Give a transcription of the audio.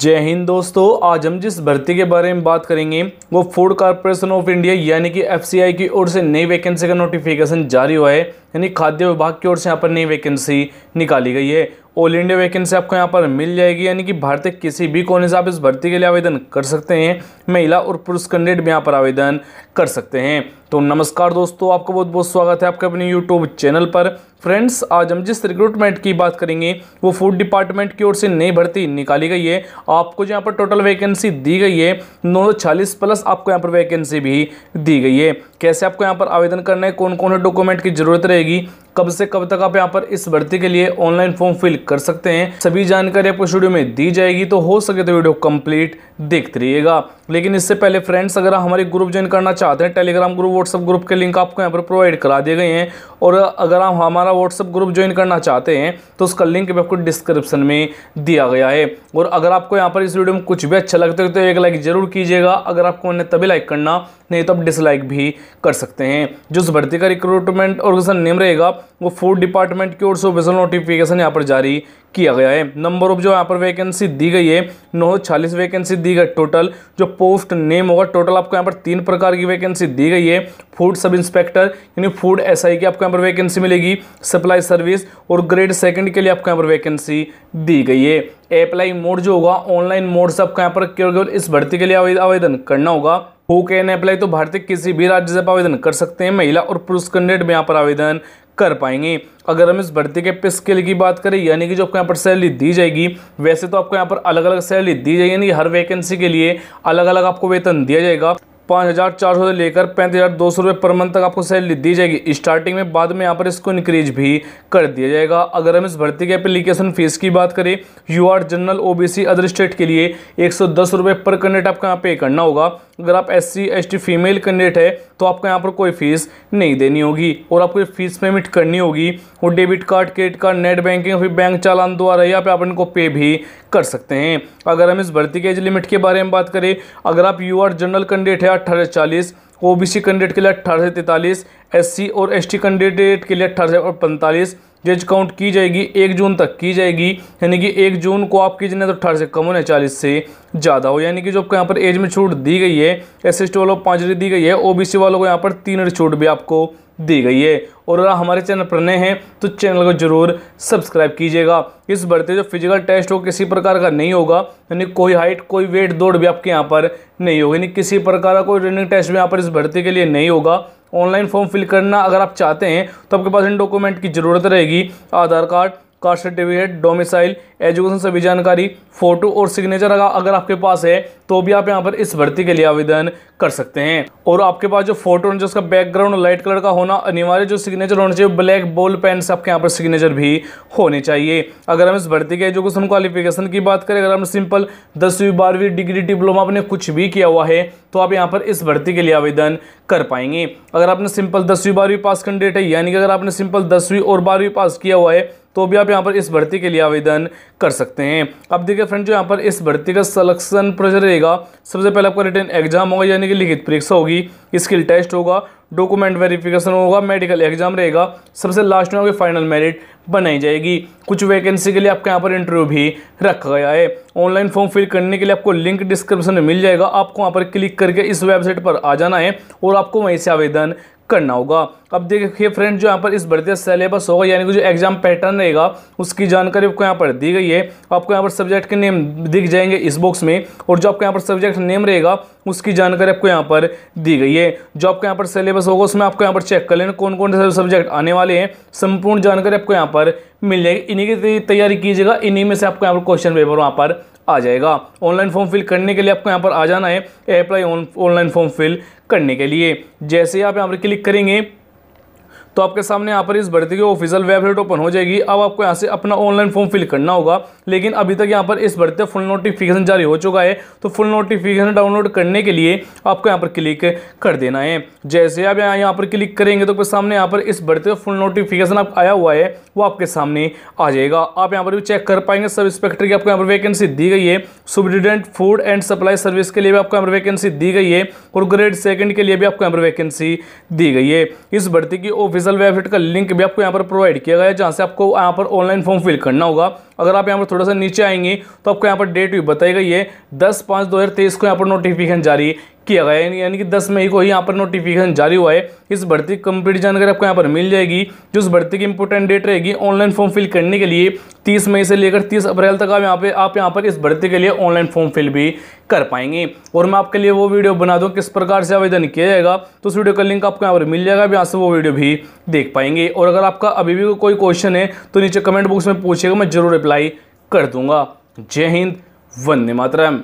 जय हिंद दोस्तों आज हम जिस भर्ती के बारे में बात करेंगे वो फूड कॉरपोरेशन ऑफ इंडिया यानी कि एफसीआई की ओर से नई वैकेंसी का नोटिफिकेशन जारी हुआ है यानी खाद्य विभाग की ओर से यहाँ पर नई वैकेंसी निकाली गई है ऑल इंडिया वैकेंसी आपको यहाँ पर मिल जाएगी यानी कि भारत के किसी भी कोने से आप इस भर्ती के लिए आवेदन कर सकते हैं महिला और पुरुष कैंडिडेट भी यहाँ पर आवेदन कर सकते हैं तो नमस्कार दोस्तों आपका बहुत बहुत स्वागत है आपके अपने यूट्यूब चैनल पर फ्रेंड्स आज हम जिस रिक्रूटमेंट की बात करेंगे वो फूड डिपार्टमेंट की ओर से नई भर्ती निकाली गई है आपको यहाँ पर टोटल वैकेंसी दी गई है छियालीस प्लस आपको यहाँ पर वैकेंसी भी दी गई है कैसे आपको यहाँ पर आवेदन करना है कौन कौन से डॉक्यूमेंट की जरूरत रहेगी रहेगी कब से कब तक आप यहाँ पर इस भर्ती के लिए ऑनलाइन फॉर्म फिल कर सकते हैं सभी जानकारी आपको वीडियो में दी जाएगी तो हो सके तो वीडियो कंप्लीट देखते रहिएगा लेकिन इससे पहले फ्रेंड्स अगर हमारे ग्रुप ज्वाइन करना चाहते हैं टेलीग्राम ग्रुप व्हाट्सएप ग्रुप के लिंक आपको यहाँ पर प्रोवाइड करा दिए गए हैं और अगर आप हमारा व्हाट्सअप ग्रुप ज्वाइन करना चाहते हैं तो उसका लिंक भी आपको डिस्क्रिप्शन में दिया गया है और अगर आपको यहाँ पर इस वीडियो में कुछ भी अच्छा लगता है तो एक लाइक ज़रूर कीजिएगा अगर आपको उन्हें तभी लाइक करना नहीं तो आप डिसलाइक भी कर सकते हैं जो उस भर्ती का रिक्रूटमेंट उसका नेम रहेगा वो फूड डिपार्टमेंट की ओर से ऑफिसल नोटिफिकेशन यहाँ पर जारी किया गया है नंबर ऑफ जो यहाँ पर वैकेंसी दी गई है नौ वैकेंसी दी दी गई टोटल जो पोस्ट नेम होगा टोटल आपको यहाँ पर तीन प्रकार की वैकेंसी दी गई है फूड सब इंस्पेक्टर यानी फूड एसआई की आपको यहाँ पर वैकेंसी मिलेगी सप्लाई सर्विस और ग्रेड सेकंड के लिए आपको यहाँ पर वैकेंसी दी गई है अप्लाई मोड जो होगा ऑनलाइन मोड से आपको यहाँ पर केवल इस भर्ती के लिए आवेदन करना होगा हु कैन अप्लाई तो भारतीय किसी भी राज्य से आवेदन कर सकते हैं महिला और पुरुष कैंडिडेट भी यहाँ पर आवेदन कर पाएंगे अगर हम इस भर्ती के पे स्किल की बात करें यानी कि जो आपको यहाँ पर सैलरी दी जाएगी वैसे तो आपको यहाँ पर अलग अलग सैलरी दी जाएगी यानी हर वैकेंसी के लिए अलग अलग आपको वेतन दिया जाएगा पाँच हज़ार चार सौ से लेकर पैंतीस हज़ार दो सौ रुपये पर मंथ तक आपको सैलरी दी जाएगी स्टार्टिंग में बाद में यहाँ पर इसको इंक्रीज भी कर दिया जाएगा अगर हम इस भर्ती के एप्लीकेशन फ़ीस की बात करें यू आर जनरल ओ अदर स्टेट के लिए एक सौ दस रुपये पर कैंडिडेट आपको यहाँ पे करना होगा अगर आप एस सी फीमेल कैंडिडेट है तो आपको यहाँ पर कोई फ़ीस नहीं देनी होगी और आपको फ़ीस पेमेंट करनी होगी और debit card credit card net banking फिर बैंक चालान द्वारा या फिर आप इनको पे भी कर सकते हैं अगर हम इस भर्ती के एज लिमिट के बारे में बात करें अगर आप यू आर जनरल कैंडिडेट है अट्ठारह चालीस ओ बी सी कैंडिडेट के लिए अट्ठारह से तैंतालीस एस सी और एस टी कैंडिडेट के लिए अट्ठारह से और पैंतालीस जज काउंट की जाएगी एक जून तक की जाएगी यानी कि एक जून को आप कीजिए तो अट्ठारह से कम होना चालीस से ज़्यादा हो यानी कि जो आपको यहाँ पर एज में छूट दी गई है एस एस टी वालों को पाँच दी गई है ओ बी सी वालों को यहाँ पर तीन छूट भी आपको दी गई है और अगर हमारे चैनल पर नए हैं तो चैनल को जरूर सब्सक्राइब कीजिएगा इस बढ़ते जो फिजिकल टेस्ट हो किसी प्रकार का नहीं होगा यानी कोई हाइट कोई वेट दौड़ भी आपके यहाँ पर नहीं होगी यानी किसी प्रकार का कोई रनिंग टेस्ट भी यहाँ पर इस भर्ती के लिए नहीं होगा ऑनलाइन फॉर्म फिल करना अगर आप चाहते हैं तो आपके पास इन डॉक्यूमेंट की ज़रूरत रहेगी Aadhaar card caste certificate domicile education सभी जानकारी फोटो और सिग्नेचर अगर आपके पास है तो भी आप यहाँ पर इस भर्ती के लिए आवेदन कर सकते हैं और आपके पास जो फोटो होना चाहिए उसका बैकग्राउंड लाइट कलर का होना अनिवार्य जो सिग्नेचर होना चाहिए ब्लैक बॉल पेन से आपके यहाँ पर सिग्नेचर भी होने चाहिए अगर हम इस भर्ती के एजुकेशन क्वालिफिकेशन की बात करें अगर हम सिंपल दसवीं बारहवीं डिग्री डिप्लोमा आपने कुछ भी किया हुआ है तो आप यहाँ पर इस भर्ती के लिए आवेदन कर पाएंगे अगर आपने सिंपल दसवीं बारहवीं पास कैंडिडेट है यानी कि अगर आपने सिंपल दसवीं और बारहवीं पास किया हुआ है तो भी आप यहाँ पर इस भर्ती के लिए आवेदन कर सकते हैं अब देखिए फ्रेंड जो यहाँ पर इस भर्ती का सलेक्शन प्रोसेस रहेगा सबसे पहले आपका रिटर्न एग्जाम होगा यानी कि लिखित परीक्षा होगी स्किल टेस्ट होगा डॉक्यूमेंट वेरिफिकेशन होगा मेडिकल एग्जाम रहेगा सबसे लास्ट में आपकी फाइनल मेरिट बनाई जाएगी कुछ वैकेंसी के लिए आपका यहाँ पर इंटरव्यू भी रखा गया है ऑनलाइन फॉर्म फिल करने के लिए आपको लिंक डिस्क्रिप्शन में मिल जाएगा आपको वहाँ पर क्लिक करके इस वेबसाइट पर आ जाना है और आपको वहीं से आवेदन करना होगा अब देखिए फ्रेंड जो यहाँ पर इस भर्ती सिलेबस होगा यानी कि जो एग्जाम पैटर्न रहेगा उसकी जानकारी आपको यहाँ पर दी गई है आपको यहाँ पर सब्जेक्ट के नेम दिख जाएंगे इस बॉक्स में और जो आपको यहाँ पर सब्जेक्ट नेम रहेगा उसकी जानकारी आपको यहाँ पर दी गई है जो आपको यहाँ पर सिलेबस होगा उसमें आपको यहाँ पर चेक कर लेना कौन कौन से सब्जेक्ट आने वाले हैं संपूर्ण जानकारी आपको यहाँ पर मिल जाएगी इन्हीं की तैयारी कीजिएगा इन्हीं में से आपको यहाँ पर क्वेश्चन पेपर वहाँ पर आ जाएगा ऑनलाइन फॉर्म फिल करने के लिए आपको यहाँ पर आ जाना है अप्लाई ऑनलाइन फॉर्म फिल करने के लिए जैसे आप यहाँ पर क्लिक करेंगे तो आपके सामने यहाँ पर इस भर्ती की ऑफिशियल वेबसाइट ओपन हो जाएगी अब आपको यहाँ से अपना ऑनलाइन फॉर्म फिल करना होगा लेकिन अभी तक यहाँ पर इस भर्ती का फुल नोटिफिकेशन जारी हो चुका है तो फुल नोटिफिकेशन डाउनलोड करने के लिए आपको यहाँ पर क्लिक कर देना है जैसे आप यहाँ पर क्लिक करेंगे तो आपके सामने यहाँ पर इस भर्ती का फुल नोटिफिकेशन आप आया हुआ है वो आपके सामने आ जाएगा आप यहाँ पर भी चेक कर पाएंगे सब इंस्पेक्टर की आपको यहाँ पर वैकेंसी दी गई है superintendent food and supply service के लिए भी आपको यहाँ पर वैकेंसी दी गई है और ग्रेड सेकेंड के लिए भी आपको यहाँ पर वैकेंसी दी गई है इस भर्ती की ऑफिस ऑफिशियल वेबसाइट का लिंक भी आपको यहाँ पर प्रोवाइड किया गया है जहाँ से आपको यहाँ पर ऑनलाइन फॉर्म फिल करना होगा अगर आप यहाँ पर थोड़ा सा नीचे आएंगे तो आपको यहाँ पर डेट भी बताई गई है दस पाँच दो को यहाँ पर नोटिफिकेशन जारी किया गया है यानी कि 10 मई को ही यहाँ पर नोटिफिकेशन जारी हुआ है इस भर्ती की कंप्लीट जानकारी आपको यहाँ पर मिल जाएगी जो उस भर्ती की इंपॉर्टेंट डेट रहेगी ऑनलाइन फॉर्म फिल करने के लिए 30 मई से लेकर 30 अप्रैल तक आप यहाँ पे आप यहाँ पर इस भर्ती के लिए ऑनलाइन फॉर्म फिल भी कर पाएंगे और मैं आपके लिए वो वीडियो बना दूँ किस प्रकार से आवेदन किया जाएगा तो उस वीडियो का लिंक आपको यहाँ पर मिल जाएगा आप यहाँ से वो वीडियो भी देख पाएंगे और अगर आपका अभी भी कोई क्वेश्चन है तो नीचे कमेंट बॉक्स में पूछेगा मैं जरूर रिप्लाई कर दूंगा जय हिंद वंदे मातरम